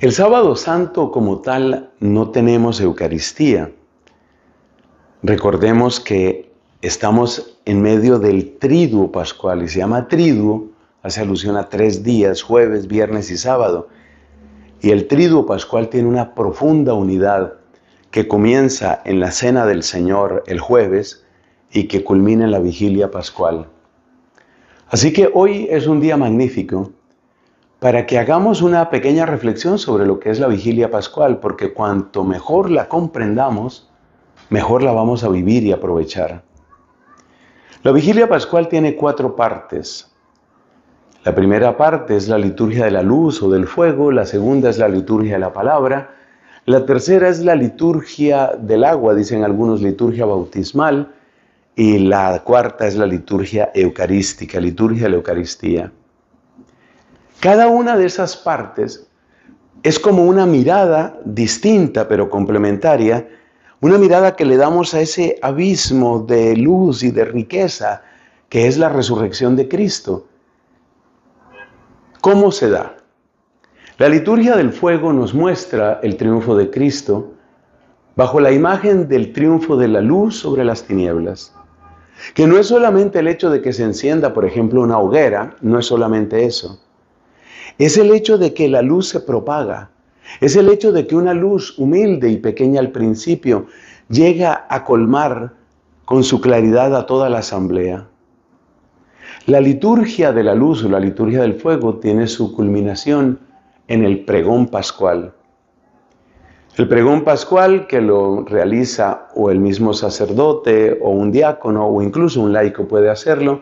El sábado santo como tal no tenemos Eucaristía. Recordemos que estamos en medio del triduo pascual y se llama triduo, hace alusión a tres días, jueves, viernes y sábado. Y el triduo pascual tiene una profunda unidad que comienza en la cena del Señor el jueves y que culmina en la vigilia pascual. Así que hoy es un día magnífico para que hagamos una pequeña reflexión sobre lo que es la vigilia pascual, porque cuanto mejor la comprendamos, mejor la vamos a vivir y aprovechar. La vigilia pascual tiene cuatro partes. La primera parte es la liturgia de la luz o del fuego, la segunda es la liturgia de la palabra, la tercera es la liturgia del agua, dicen algunos liturgia bautismal, y la cuarta es la liturgia eucarística, liturgia de la Eucaristía. Cada una de esas partes es como una mirada distinta pero complementaria, una mirada que le damos a ese abismo de luz y de riqueza que es la resurrección de Cristo. ¿Cómo se da? La liturgia del fuego nos muestra el triunfo de Cristo bajo la imagen del triunfo de la luz sobre las tinieblas, que no es solamente el hecho de que se encienda, por ejemplo, una hoguera, no es solamente eso, es el hecho de que la luz se propaga, es el hecho de que una luz humilde y pequeña al principio llega a colmar con su claridad a toda la asamblea. La liturgia de la luz o la liturgia del fuego tiene su culminación en el pregón pascual. El pregón pascual que lo realiza o el mismo sacerdote o un diácono o incluso un laico puede hacerlo,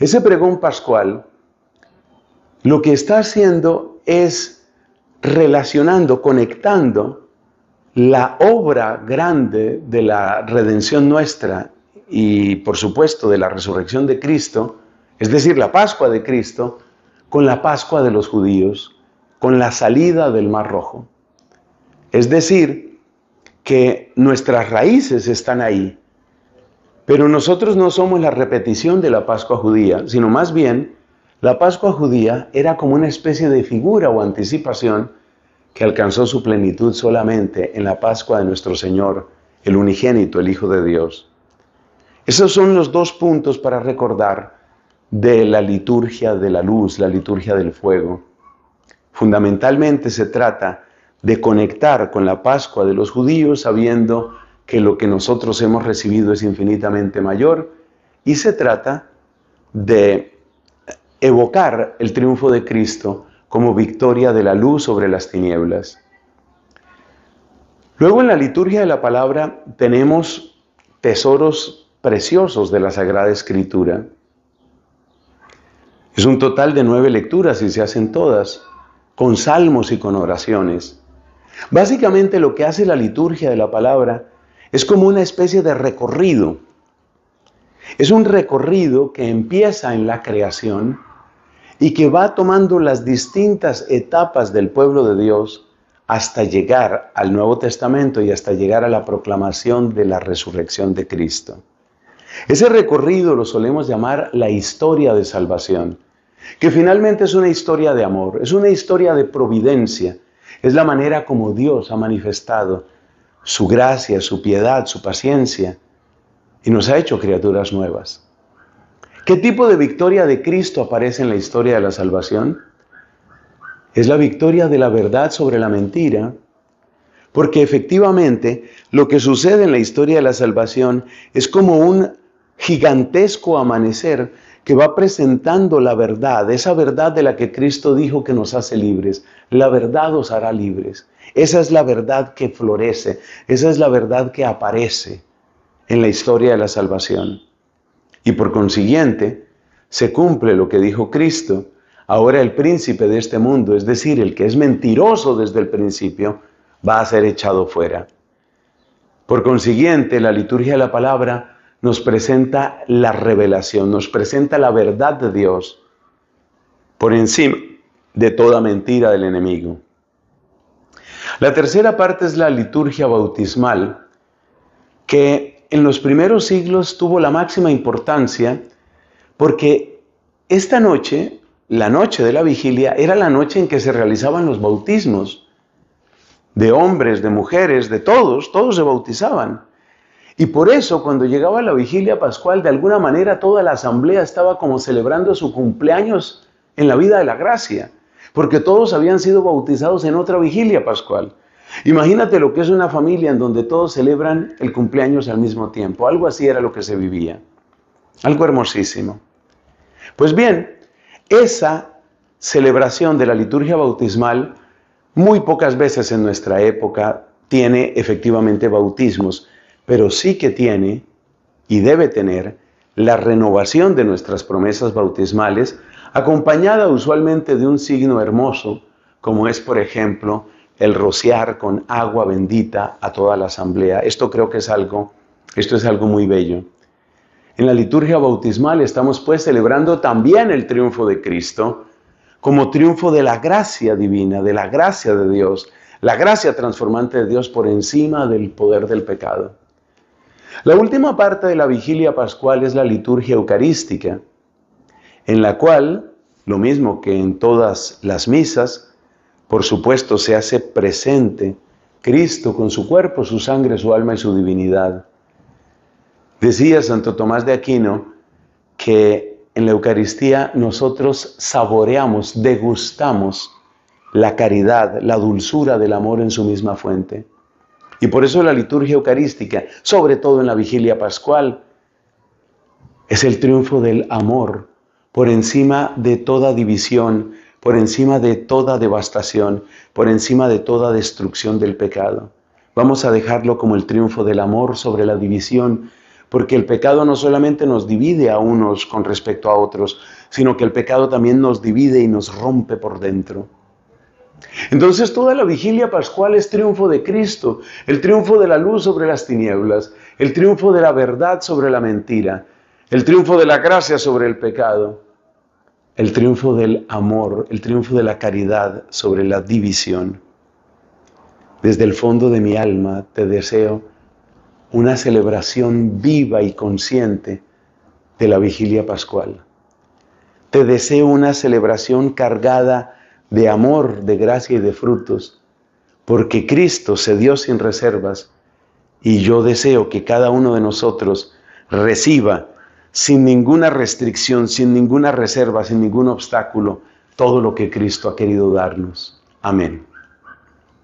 ese pregón pascual lo que está haciendo es relacionando, conectando la obra grande de la redención nuestra y por supuesto de la resurrección de Cristo, es decir, la Pascua de Cristo, con la Pascua de los judíos, con la salida del Mar Rojo. Es decir, que nuestras raíces están ahí, pero nosotros no somos la repetición de la Pascua judía, sino más bien la Pascua judía era como una especie de figura o anticipación que alcanzó su plenitud solamente en la Pascua de nuestro Señor, el unigénito, el Hijo de Dios. Esos son los dos puntos para recordar de la liturgia de la luz, la liturgia del fuego. Fundamentalmente se trata de conectar con la Pascua de los judíos sabiendo que lo que nosotros hemos recibido es infinitamente mayor y se trata de evocar el triunfo de Cristo como victoria de la luz sobre las tinieblas. Luego en la liturgia de la palabra tenemos tesoros preciosos de la Sagrada Escritura. Es un total de nueve lecturas y se hacen todas, con salmos y con oraciones. Básicamente lo que hace la liturgia de la palabra es como una especie de recorrido. Es un recorrido que empieza en la creación y que va tomando las distintas etapas del pueblo de Dios hasta llegar al Nuevo Testamento y hasta llegar a la proclamación de la resurrección de Cristo. Ese recorrido lo solemos llamar la historia de salvación, que finalmente es una historia de amor, es una historia de providencia, es la manera como Dios ha manifestado su gracia, su piedad, su paciencia y nos ha hecho criaturas nuevas. ¿Qué tipo de victoria de Cristo aparece en la historia de la salvación? Es la victoria de la verdad sobre la mentira, porque efectivamente lo que sucede en la historia de la salvación es como un gigantesco amanecer que va presentando la verdad, esa verdad de la que Cristo dijo que nos hace libres. La verdad os hará libres. Esa es la verdad que florece, esa es la verdad que aparece en la historia de la salvación. Y por consiguiente, se cumple lo que dijo Cristo, ahora el príncipe de este mundo, es decir, el que es mentiroso desde el principio, va a ser echado fuera. Por consiguiente, la liturgia de la palabra nos presenta la revelación, nos presenta la verdad de Dios por encima de toda mentira del enemigo. La tercera parte es la liturgia bautismal, que en los primeros siglos tuvo la máxima importancia porque esta noche, la noche de la vigilia, era la noche en que se realizaban los bautismos de hombres, de mujeres, de todos, todos se bautizaban. Y por eso cuando llegaba la vigilia pascual, de alguna manera toda la asamblea estaba como celebrando su cumpleaños en la vida de la gracia, porque todos habían sido bautizados en otra vigilia pascual. Imagínate lo que es una familia en donde todos celebran el cumpleaños al mismo tiempo. Algo así era lo que se vivía. Algo hermosísimo. Pues bien, esa celebración de la liturgia bautismal muy pocas veces en nuestra época tiene efectivamente bautismos, pero sí que tiene y debe tener la renovación de nuestras promesas bautismales, acompañada usualmente de un signo hermoso, como es, por ejemplo, el rociar con agua bendita a toda la asamblea. Esto creo que es algo, esto es algo muy bello. En la liturgia bautismal estamos pues celebrando también el triunfo de Cristo como triunfo de la gracia divina, de la gracia de Dios, la gracia transformante de Dios por encima del poder del pecado. La última parte de la vigilia pascual es la liturgia eucarística, en la cual, lo mismo que en todas las misas, por supuesto, se hace presente Cristo con su cuerpo, su sangre, su alma y su divinidad. Decía Santo Tomás de Aquino que en la Eucaristía nosotros saboreamos, degustamos la caridad, la dulzura del amor en su misma fuente. Y por eso la liturgia eucarística, sobre todo en la vigilia pascual, es el triunfo del amor por encima de toda división, por encima de toda devastación, por encima de toda destrucción del pecado. Vamos a dejarlo como el triunfo del amor sobre la división, porque el pecado no solamente nos divide a unos con respecto a otros, sino que el pecado también nos divide y nos rompe por dentro. Entonces toda la vigilia pascual es triunfo de Cristo, el triunfo de la luz sobre las tinieblas, el triunfo de la verdad sobre la mentira, el triunfo de la gracia sobre el pecado el triunfo del amor, el triunfo de la caridad sobre la división. Desde el fondo de mi alma te deseo una celebración viva y consciente de la vigilia pascual. Te deseo una celebración cargada de amor, de gracia y de frutos, porque Cristo se dio sin reservas y yo deseo que cada uno de nosotros reciba sin ninguna restricción, sin ninguna reserva, sin ningún obstáculo, todo lo que Cristo ha querido darnos. Amén.